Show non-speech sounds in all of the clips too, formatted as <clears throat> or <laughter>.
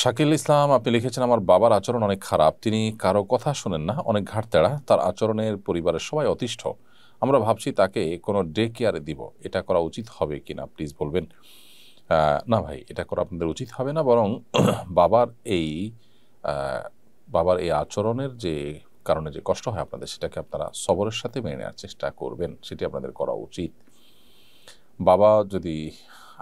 শাকিল ইসলাম আপনি লিখেছেন আমার বাবার আচরণ অনেক খারাপ তিনি কারো কথা শোনেন না অনেক ঘাটতেড়া তার আচরণের পরিবারের সবাই অতিষ্ঠ আমরা ভাবছি তাকে কোনো ডে কেয়ারে দিব এটা করা উচিত হবে কি না প্লিজ বলবেন না ভাই এটা করা আপনাদের উচিত হবে না বরং <clears throat> বাবার এই বাবার এই আচরণের যে কারণে যে কষ্ট হয় আপনাদের সেটাকে আপনারা সবরের সাথে মেনে নেওয়ার চেষ্টা করবেন সেটি আপনাদের করা উচিত বাবা যদি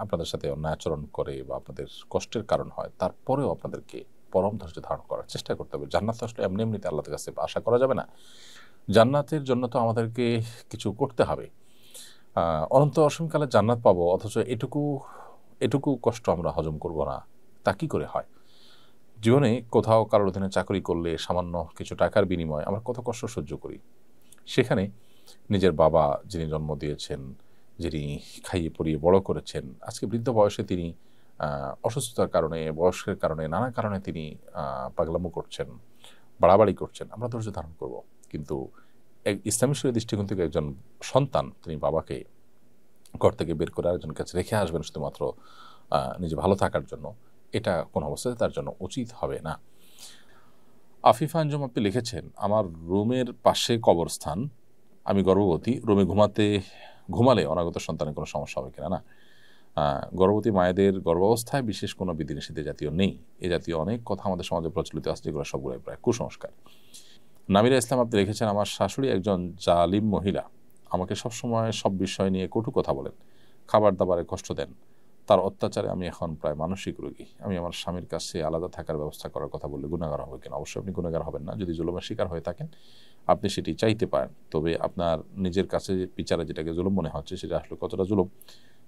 আপনাদের সাথে অন্যায় আচরণ করে বা আপনাদের কষ্টের কারণ হয় তারপরেও আপনাদেরকে পরম ধৈর্য ধারণ করার চেষ্টা করতে হবে জান্নাত আসলে এমনি এমনিতে আল্লাহর কাছে আশা করা যাবে না জান্নাতের জন্য তো আমাদেরকে কিছু করতে হবে অনন্ত অসংকালে জান্নাত পাবো অথচ এটুকু এটুকু কষ্ট আমরা হজম করব না তা কী করে হয় জীবনে কোথাও কারোর অধীনে চাকরি করলে সামান্য কিছু টাকার বিনিময়ে আমরা কত কষ্ট সহ্য করি সেখানে নিজের বাবা যিনি জন্ম দিয়েছেন যিনি খাইয়ে পরিয়ে বড় করেছেন আজকে বৃদ্ধ বয়সে তিনি অসুস্থতার কারণে বয়সের কারণে নানা কারণে তিনি পাগলামো করছেন বাড়াবাড়ি করছেন আমরা ধৈর্য ধারণ করব কিন্তু এক ইসলামী শরীর দৃষ্টিকোণ থেকে একজন সন্তান তিনি বাবাকে ঘর থেকে বের করে আরেকজন কাছে রেখে আসবেন শুধুমাত্র নিজে ভালো থাকার জন্য এটা কোনো অবস্থাতে তার জন্য উচিত হবে না আফিফা আঞ্জুম আপনি লিখেছেন আমার রুমের পাশে কবরস্থান আমি গর্ভবতী রুমে ঘুমাতে ঘুমালে অনাগত সন্তানের কোনো সমস্যা হবে কিনা না গর্ভবতী মায়েদের গর্ভাবস্থায় বিশেষ কোনো বিধিনিষেধে জাতীয় নেই এ জাতীয় অনেক কথা আমাদের সমাজে প্রচলিত আছে যেগুলো সবগুলোই প্রায় কুসংস্কার নামিরা ইসলাম আপনি লিখেছেন আমার শাশুড়ি একজন জালিম মহিলা আমাকে সবসময় সব বিষয় নিয়ে কটু কথা বলেন খাবার দাবারে কষ্ট দেন তার অত্যাচারে আমি এখন প্রায় মানসিক রোগী আমি আমার স্বামীর কাছে আলাদা থাকার ব্যবস্থা করার কথা বললে গুণাগার হবে কিনা অবশ্যই আপনি গুণাগার হবেন না যদি জুলুমের শিকার হয়ে থাকেন আপনি সেটি চাইতে পারেন তবে আপনার নিজের কাছে বিচারে যেটাকে জুলুম মনে হচ্ছে সেটা আসলে কতটা জুলুম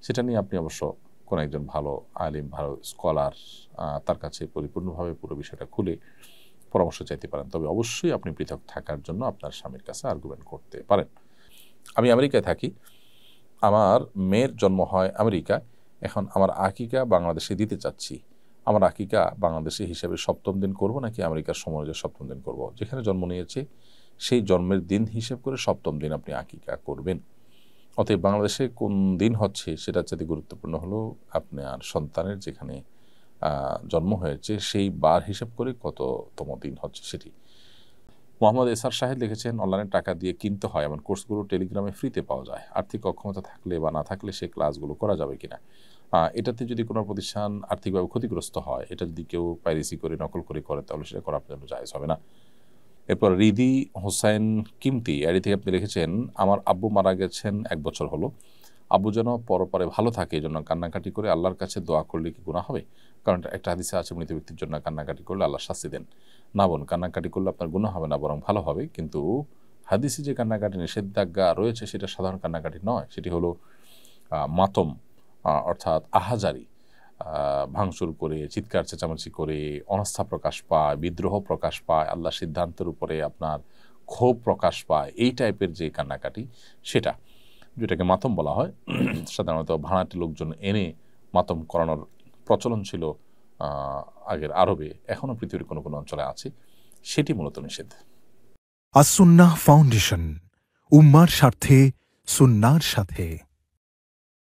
সেটা নিয়ে আপনি অবশ্য কোনো একজন ভালো আলিম ভালো স্কলার তার কাছে পরিপূর্ণভাবে পুরো বিষয়টা খুলে পরামর্শ চাইতে পারেন তবে অবশ্যই আপনি পৃথক থাকার জন্য আপনার স্বামীর কাছে আর্গুমেন্ট করতে পারেন আমি আমেরিকায় থাকি আমার মেয়ের জন্ম হয় আমেরিকায় এখন আমার আকিকা বাংলাদেশে দিতে চাচ্ছি আমার আকিকা বাংলাদেশে হিসাবে সপ্তম দিন করব নাকি আমেরিকার সময় সপ্তম দিন করব যেখানে জন্ম নিয়েছে সেই জন্মের দিন হিসেব করে সপ্তম দিন আপনি আকিকা করবেন অতএব বাংলাদেশে কোন দিন হচ্ছে সেটা চাইতে গুরুত্বপূর্ণ হলো আপনার সন্তানের যেখানে জন্ম হয়েছে সেই বার হিসেব করে কততম দিন হচ্ছে সেটি মোহাম্মদ এসার শাহেদ লিখেছেন অনলাইনে টাকা দিয়ে কিনতে হয় এমন কোর্সগুলো টেলিগ্রামে ফ্রিতে পাওয়া যায় আর্থিক অক্ষমতা থাকলে বা না থাকলে সেই ক্লাসগুলো করা যাবে কিনা এটাতে যদি কোনো প্রতিষ্ঠান আর্থিকভাবে ক্ষতিগ্রস্ত হয় এটা যদি কেউ পাইরেসি করে নকল করে করে তাহলে সেটা করা আপনার জন্য যায় হবে না এরপর রিদি হোসেন কিমতি এটি থেকে আপনি লিখেছেন আমার আব্বু মারা গেছেন এক বছর হলো আবু যেন পরপরে ভালো থাকে এই জন্য কান্নাকাটি করে আল্লাহর কাছে দোয়া করলে কি গুণা হবে কারণ একটা হাদিসে আছে মৃত ব্যক্তির জন্য কান্নাকাটি করলে আল্লাহ শাস্তি দেন না বোন কান্নাকাটি করলে আপনার গুণা হবে না বরং ভালো হবে কিন্তু হাদিসে যে কান্নাকাটি নিষেধাজ্ঞা রয়েছে সেটা সাধারণ কান্নাকাটি নয় সেটি হলো মাতম অর্থাৎ আহাজারি ভাঙচুর করে চিৎকার চেঁচামেচি করে অনাস্থা প্রকাশ পায় বিদ্রোহ প্রকাশ পায় আল্লাহ সিদ্ধান্তের উপরে আপনার ক্ষোভ প্রকাশ পায় এই টাইপের যে কান্নাকাটি সেটা যেটাকে মাতম বলা হয় <clears throat> সাধারণত ভাড়াটি লোকজন এনে মাতম করানোর প্রচলন ছিল আগের আরবে এখনও পৃথিবীর কোনো কোনো অঞ্চলে আছে সেটি মূলত নিষেধ আসুন্না ফাউন্ডেশন উম্মার স্বার্থে সুন্নার সাথে